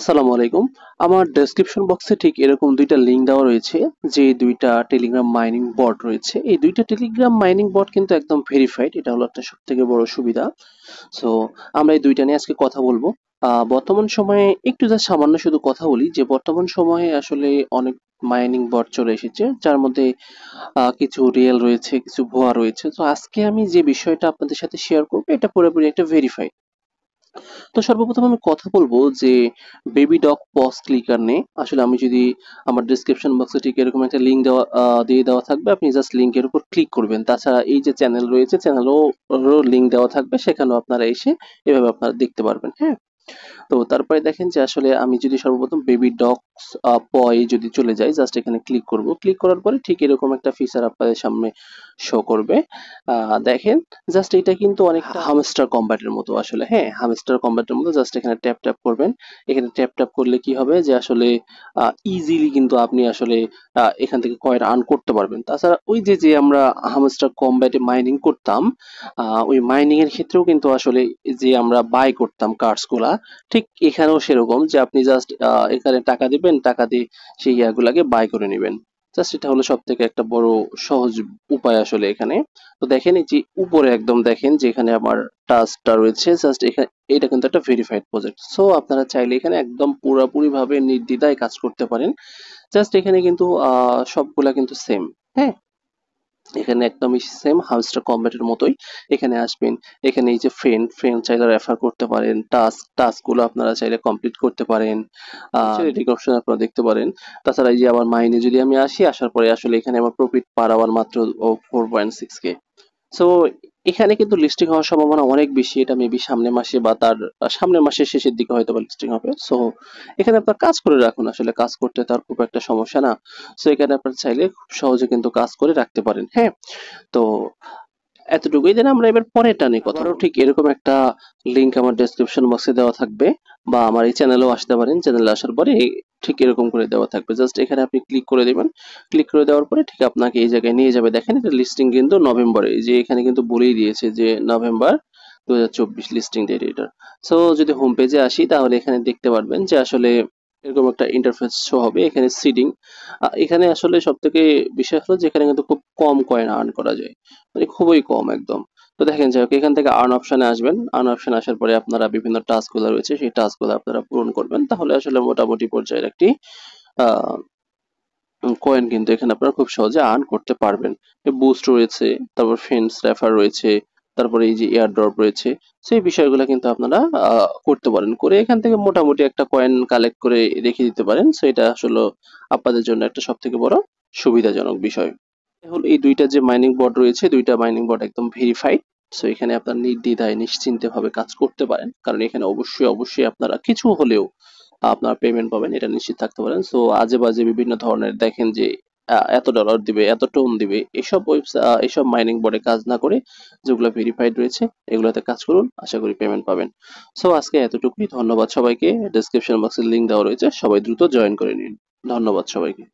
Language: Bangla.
আসসালামু আলাইকুম আমার ডেসক্রিপশন বক্সে ঠিক এরকম দুইটা লিঙ্ক দেওয়া রয়েছে যে দুইটা টেলিগ্রাম মাইনিং বট রয়েছে এই দুইটা টেলিগ্রাম মাইনিং বট কিন্তু একদম ভেরিফাইড এটা হলো একটা সব থেকে বড় সুবিধা সো আমরা এই দুইটা নিয়ে আজকে কথা বলবো বর্তমান সময়ে একটু যা সামান্য শুধু কথা বলি যে বর্তমান সময়ে আসলে অনেক মাইনিং বট চলে এসেছে যার মধ্যে কিছু রিয়েল রয়েছে কিছু ভুয়া রয়েছে তো আজকে আমি যে বিষয়টা আপনাদের সাথে শেয়ার করবো এটা পুরোপুরি একটা ভেরিফাইড তো সর্বপ্রথম আমি কথা বলবো যে বেবি ডক পজ ক্লিকার নিয়ে আসলে আমি যদি আমার ডিসক্রিপশন বক্সে ঠিক এরকম একটা লিঙ্ক দেওয়া দিয়ে দেওয়া থাকবে আপনি জাস্ট লিঙ্কের উপর ক্লিক করবেন তাছাড়া এই যে চ্যানেল রয়েছে চ্যানেলও লিঙ্ক দেওয়া থাকবে সেখানেও আপনারা এসে এভাবে আপনারা দেখতে পারবেন হ্যাঁ তো তারপরে দেখেন যে আসলে আমি যদি সর্বপ্রথম বেবি ডক পয়ে যদি চলে যাই জাস্ট এখানে ক্লিক করব ক্লিক করার পরে ঠিক এরকম একটা ফিচার আপনাদের সামনে শো করবে দেখেন জাস্ট এটা কিন্তু অনেক হামস্টার কম্ব্যাটের মতো আসলে হ্যাঁ হামস্টার কম্ব্যাটের মতো জাস্ট এখানে ট্যাপ ট্যাপ করবেন এখানে ট্যাপ ট্যাপ করলে কি হবে যে আসলে ইজিলি কিন্তু আপনি আসলে এখান থেকে কয়েন আর্ন করতে পারবেন তাছাড়া ওই যে যে আমরা হামস্টার কম্ব্যাটে মাইনিং করতাম ওই মাইনিং এর ক্ষেত্রেও কিন্তু আসলে যে আমরা বাই করতাম কার্ডসগুলা ঠিক এখানেও সেরকম যে আপনি জাস্ট এখানে টাকা দিবেন নিবেন টাকা দিয়ে সেই ইয়ারগুলাকে বাই করে নেবেন জাস্ট এটা হলো সব থেকে একটা বড় সহজ উপায় আসলে এখানে তো দেখেন এই যে উপরে একদম দেখেন যে এখানে আমার টাস্কটা রয়েছে জাস্ট এখানে এটা কিন্তু একটা ভেরিফাইড প্রজেক্ট সো আপনারা চাইলে এখানে একদম পুরোপুরি ভাবে নির্দ্বিধায় কাজ করতে পারেন জাস্ট এখানে কিন্তু সবগুলা কিন্তু সেম হ্যাঁ এখানে একদমই সেম হাউসটা কম্ব্যাটের মতোই এখানে আসবেন এখানে এই যে ফ্রেন্ড ফ্রেন্ড চাইলে রেফার করতে পারেন টাস্ক টাস্কগুলো আপনারা চাইলে কমপ্লিট করতে পারেন রেডিং অপশন আপনারা দেখতে পারেন তাছাড়া এই যে আমার মাইনে যদি আমি আসি আসার পরে আসলে এখানে আমার প্রফিট পার আওয়ার মাত্র ফোর পয়েন্ট সিক্স কে সো এখানে কিন্তু লিস্টিং হওয়ার সম্ভাবনা অনেক বেশি এটা মেবি সামনে মাসে বা তার সামনের মাসের শেষের দিকে হয়তো বা লিস্টিং হবে সো এখানে আপনার কাজ করে রাখুন আসলে কাজ করতে তার খুব একটা সমস্যা না সো এখানে আপনার চাইলে খুব সহজে কিন্তু কাজ করে রাখতে পারেন হ্যাঁ তো এতটুকুই দেন আমরা এবার পরে টানি কথা ঠিক এরকম একটা লিংক আমার ডেসক্রিপশন বক্সে দেওয়া থাকবে বা আমার এই চ্যানেলেও আসতে পারেন চ্যানেলে আসার পরে ঠিক এরকম করে দেওয়া থাকবে জাস্ট এখানে আপনি ক্লিক করে দেবেন ক্লিক করে দেওয়ার পরে ঠিক আপনাকে এই জায়গায় নিয়ে যাবে দেখেন এটা লিস্টিং কিন্তু নভেম্বরে যে এখানে কিন্তু বলেই দিয়েছে যে নভেম্বর 2024 লিস্টিং ডেট এটার সো যদি হোম পেজে আসি তাহলে এখানে দেখতে পারবেন যে আসলে এরকম একটা ইন্টারফেস শো হবে এখানে সিডিং এখানে আসলে সব থেকে বিষয় হলো যে এখানে কিন্তু খুব কম কয়েন আর্ন করা যায় মানে খুবই কম একদম তো দেখেন যাই হোক এখান থেকে আর্ন অপশানে আসবেন আর্ন অপশানে আসার পরে আপনারা বিভিন্ন টাস্কগুলো রয়েছে সেই টাস্কগুলো আপনারা পূরণ করবেন তাহলে আসলে মোটামুটি পর্যায়ের একটি কয়েন কিন্তু এখানে আপনারা খুব সহজে আর্ন করতে পারবেন বুস্ট রয়েছে তারপর ফ্রেন্ডস রেফার রয়েছে তারপরে এই যে এয়ার ড্রপ রয়েছে সেই বিষয়গুলো কিন্তু আপনারা করতে পারেন করে এখান থেকে মোটামুটি একটা কয়েন কালেক্ট করে রেখে দিতে পারেন সেটা আসলে আপনাদের জন্য একটা সব থেকে বড় সুবিধাজনক বিষয় হল এই দুইটা যে মাইনিং বোর্ড রয়েছে দুইটা মাইনিং বোর্ড একদম ভেরিফাইড সো এখানে আপনার নির্দ্বিধায় নিশ্চিন্তভাবে কাজ করতে পারেন কারণ এখানে অবশ্যই অবশ্যই আপনারা কিছু হলেও আপনার পেমেন্ট পাবেন এটা নিশ্চিত থাকতে পারেন সো আজে বাজে বিভিন্ন ধরনের দেখেন যে এত ডলার দিবে এত টোন দিবে এসব এসব মাইনিং বোর্ডে কাজ না করে যেগুলো ভেরিফাইড রয়েছে এগুলোতে কাজ করুন আশা করি পেমেন্ট পাবেন সো আজকে এতটুকুই ধন্যবাদ সবাইকে ডেসক্রিপশন বক্সের লিঙ্ক দেওয়া রয়েছে সবাই দ্রুত জয়েন করে নিন ধন্যবাদ সবাইকে